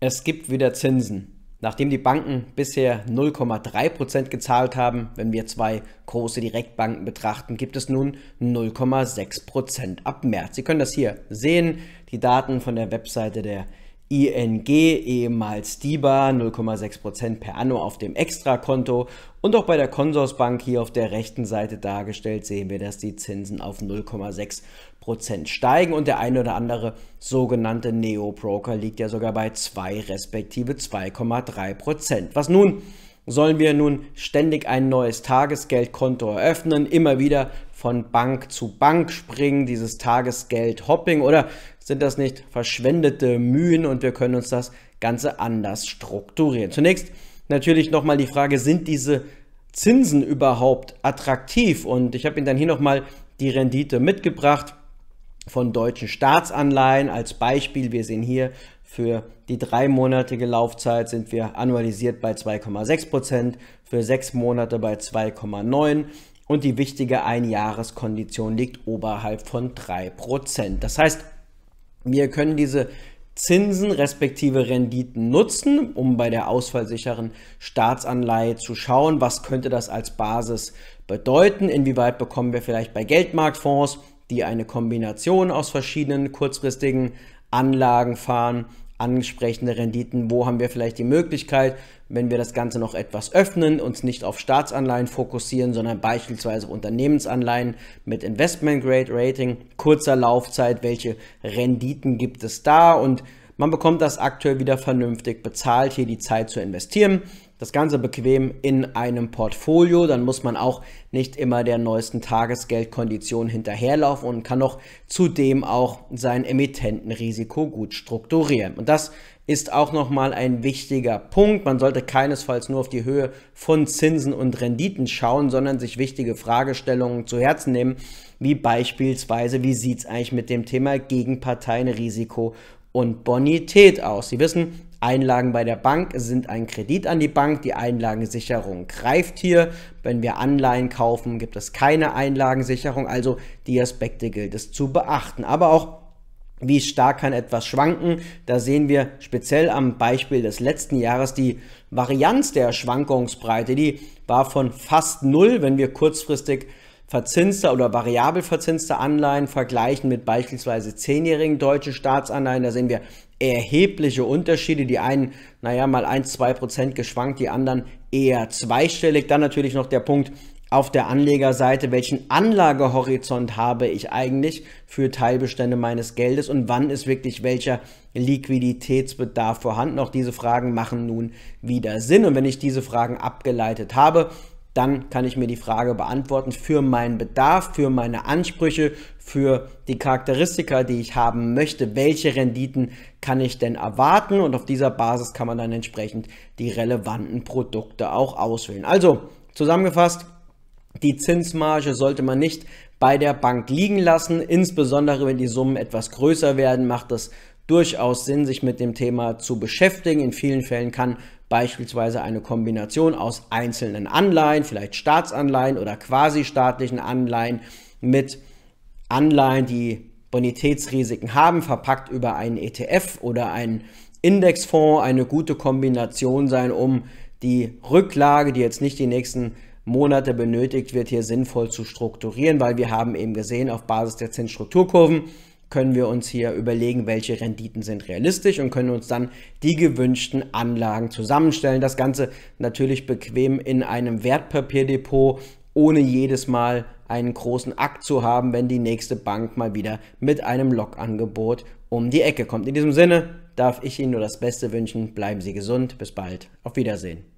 es gibt wieder Zinsen. Nachdem die Banken bisher 0,3% gezahlt haben, wenn wir zwei große Direktbanken betrachten, gibt es nun 0,6% ab März. Sie können das hier sehen, die Daten von der Webseite der ING, ehemals DIBA, 0,6% per anno auf dem Extrakonto. Und auch bei der Konsorsbank hier auf der rechten Seite dargestellt sehen wir, dass die Zinsen auf 0,6% steigen und der ein oder andere sogenannte Neo-Broker liegt ja sogar bei 2 respektive 2,3%. Was nun Sollen wir nun ständig ein neues Tagesgeldkonto eröffnen, immer wieder von Bank zu Bank springen, dieses Tagesgeld hopping oder sind das nicht verschwendete Mühen und wir können uns das Ganze anders strukturieren? Zunächst natürlich nochmal die Frage, sind diese Zinsen überhaupt attraktiv? Und ich habe Ihnen dann hier nochmal die Rendite mitgebracht von deutschen Staatsanleihen als Beispiel. Wir sehen hier für die dreimonatige Laufzeit sind wir annualisiert bei 2,6 Prozent, für sechs Monate bei 2,9 und die wichtige Einjahreskondition liegt oberhalb von 3 Prozent. Das heißt, wir können diese Zinsen respektive Renditen nutzen, um bei der ausfallsicheren Staatsanleihe zu schauen, was könnte das als Basis bedeuten, inwieweit bekommen wir vielleicht bei Geldmarktfonds, die eine Kombination aus verschiedenen kurzfristigen Anlagen fahren, ansprechende Renditen, wo haben wir vielleicht die Möglichkeit, wenn wir das Ganze noch etwas öffnen, uns nicht auf Staatsanleihen fokussieren, sondern beispielsweise Unternehmensanleihen mit Investment Grade Rating, kurzer Laufzeit, welche Renditen gibt es da und man bekommt das aktuell wieder vernünftig bezahlt, hier die Zeit zu investieren. Das Ganze bequem in einem Portfolio, dann muss man auch nicht immer der neuesten Tagesgeldkondition hinterherlaufen und kann auch zudem auch sein Emittentenrisiko gut strukturieren. Und das ist auch nochmal ein wichtiger Punkt. Man sollte keinesfalls nur auf die Höhe von Zinsen und Renditen schauen, sondern sich wichtige Fragestellungen zu Herzen nehmen, wie beispielsweise, wie sieht es eigentlich mit dem Thema Gegenparteienrisiko und Bonität aus. Sie wissen, Einlagen bei der Bank sind ein Kredit an die Bank. Die Einlagensicherung greift hier. Wenn wir Anleihen kaufen, gibt es keine Einlagensicherung. Also die Aspekte gilt es zu beachten. Aber auch wie stark kann etwas schwanken? Da sehen wir speziell am Beispiel des letzten Jahres die Varianz der Schwankungsbreite. Die war von fast null, wenn wir kurzfristig verzinster oder variabel verzinster Anleihen vergleichen mit beispielsweise zehnjährigen deutschen Staatsanleihen, da sehen wir erhebliche Unterschiede. Die einen, naja, mal 1, 2 Prozent geschwankt, die anderen eher zweistellig. Dann natürlich noch der Punkt auf der Anlegerseite, welchen Anlagehorizont habe ich eigentlich für Teilbestände meines Geldes und wann ist wirklich welcher Liquiditätsbedarf vorhanden. Auch diese Fragen machen nun wieder Sinn. Und wenn ich diese Fragen abgeleitet habe, dann kann ich mir die Frage beantworten für meinen Bedarf, für meine Ansprüche, für die Charakteristika, die ich haben möchte, welche Renditen kann ich denn erwarten und auf dieser Basis kann man dann entsprechend die relevanten Produkte auch auswählen. Also zusammengefasst, die Zinsmarge sollte man nicht bei der Bank liegen lassen, insbesondere wenn die Summen etwas größer werden, macht es durchaus Sinn, sich mit dem Thema zu beschäftigen. In vielen Fällen kann beispielsweise eine Kombination aus einzelnen Anleihen, vielleicht Staatsanleihen oder quasi-staatlichen Anleihen mit Anleihen, die Bonitätsrisiken haben, verpackt über einen ETF oder einen Indexfonds eine gute Kombination sein, um die Rücklage, die jetzt nicht die nächsten Monate benötigt wird, hier sinnvoll zu strukturieren, weil wir haben eben gesehen, auf Basis der Zinsstrukturkurven können wir uns hier überlegen, welche Renditen sind realistisch und können uns dann die gewünschten Anlagen zusammenstellen. Das Ganze natürlich bequem in einem Wertpapierdepot, ohne jedes Mal einen großen Akt zu haben, wenn die nächste Bank mal wieder mit einem Lokangebot um die Ecke kommt. In diesem Sinne darf ich Ihnen nur das Beste wünschen. Bleiben Sie gesund. Bis bald. Auf Wiedersehen.